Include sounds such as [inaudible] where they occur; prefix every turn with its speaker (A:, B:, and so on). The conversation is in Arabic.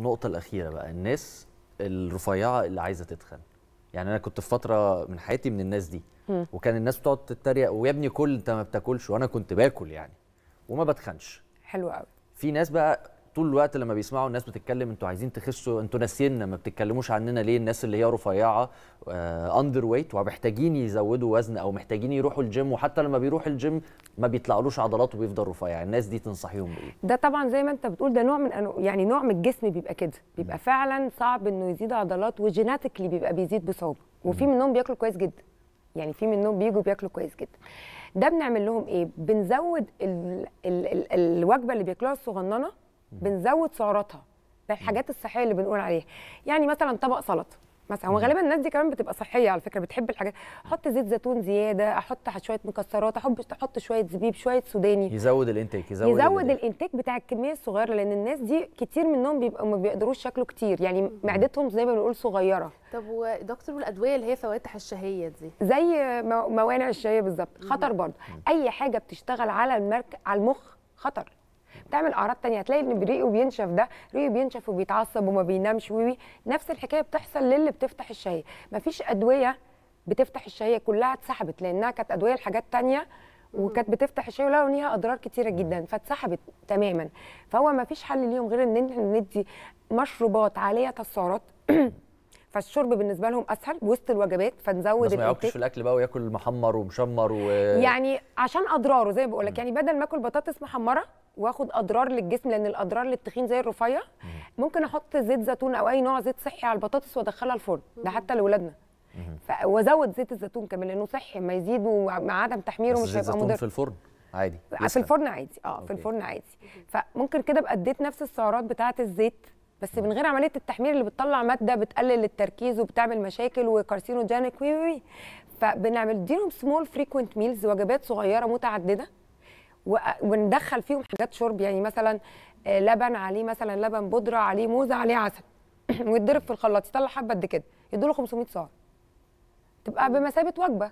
A: النقطه الاخيره بقى الناس الرفيعه اللي عايزه تتخن يعني انا كنت في فتره من حياتي من الناس دي وكان الناس بتقعد تتريق ويا ابني كل انت ما بتاكلش وانا كنت باكل يعني وما بتخنش حلو قوي في ناس بقى طول الوقت لما بيسمعوا الناس بتتكلم انتوا عايزين تخسوا انتوا ناسينا ما بتتكلموش عننا ليه الناس اللي هي رفيعه اندر آه، ويت ومحتاجين يزودوا وزن او محتاجين يروحوا الجيم وحتى لما بيروح الجيم ما بيطلعلوش عضلات وبيفضل رفيع الناس دي تنصحيهم بايه
B: ده طبعا زي ما انت بتقول ده نوع من أنو... يعني نوع من الجسم بيبقى كده بيبقى فعلا صعب انه يزيد عضلات وجيناتيكلي بيبقى بيزيد بصعوبه وفي منهم بياكلوا كويس جدا يعني في منهم بيجوا بياكلوا كويس جدا ده بنعمل لهم ايه بنزود ال... ال... ال... الوجبه اللي بياكلوها الصغننه بنزود سعراتها ده الحاجات الصحيه اللي بنقول عليها يعني مثلا طبق سلطه مثلا وغالبا الناس دي كمان بتبقى صحيه على فكره بتحب الحاجات احط زيت زيتون زياده احط شويه مكسرات احب احط شويه زبيب شويه سوداني
A: يزود الانتاج يزود, يزود
B: الانتاج بتاع الكميه الصغيره لان الناس دي كتير منهم بيبقوا ما بيقدروش ياكلوا كتير يعني معدتهم زي ما بنقول صغيره
A: طب ودكتور والادويه اللي هي فواتح
B: الشهيه دي زي موانع الشهيه بالظبط خطر برضه اي حاجه بتشتغل على المرك على المخ خطر بتعمل اعراض تانية هتلاقي ان ريقه بينشف ده ريقه بينشف وبيتعصب وما بينامش وي نفس الحكايه بتحصل للي بتفتح الشهيه مفيش ادويه بتفتح الشهيه كلها اتسحبت لانها كانت ادويه لحاجات تانية وكانت بتفتح الشاي ولقوا ليها اضرار كتيره جدا فاتسحبت تماما فهو ما فيش حل ليهم غير ان احنا ندي مشروبات عاليه السعرات [clears throat] فالشرب بالنسبه لهم اسهل وسط الوجبات فنزود بس ما يعكش في
A: الاكل بقى وياكل محمر ومشمر و... يعني
B: عشان اضراره زي ما بقول لك يعني بدل ما اكل بطاطس محمره واخد اضرار للجسم لان الاضرار للتخين زي الرفيع ممكن احط زيت زيتون او اي نوع زيت صحي على البطاطس وادخلها الفرن ده حتى لاولادنا وازود زيت الزيتون كمان لانه صحي ما يزيد ومع عدم تحميره مش هيبقى مضر في
A: الفرن عادي في الفرن
B: عادي اه في الفرن عادي فممكن كده ابقى اديت نفس السعرات بتاعه الزيت بس من غير عمليه التحمير اللي بتطلع ماده بتقلل التركيز وبتعمل مشاكل وكارسينوجينيك وي وي فبنعمل ديهم سمول فريكوينت ميلز وجبات صغيره متعدده وندخل فيهم حاجات شرب يعني مثلا آه، لبن عليه مثلا لبن بودره عليه موزه عليه عسل [clears throat] ويتضرب في الخلاط يطلع حبه قد كده يدوا له 500 سعر تبقى بمثابه وجبه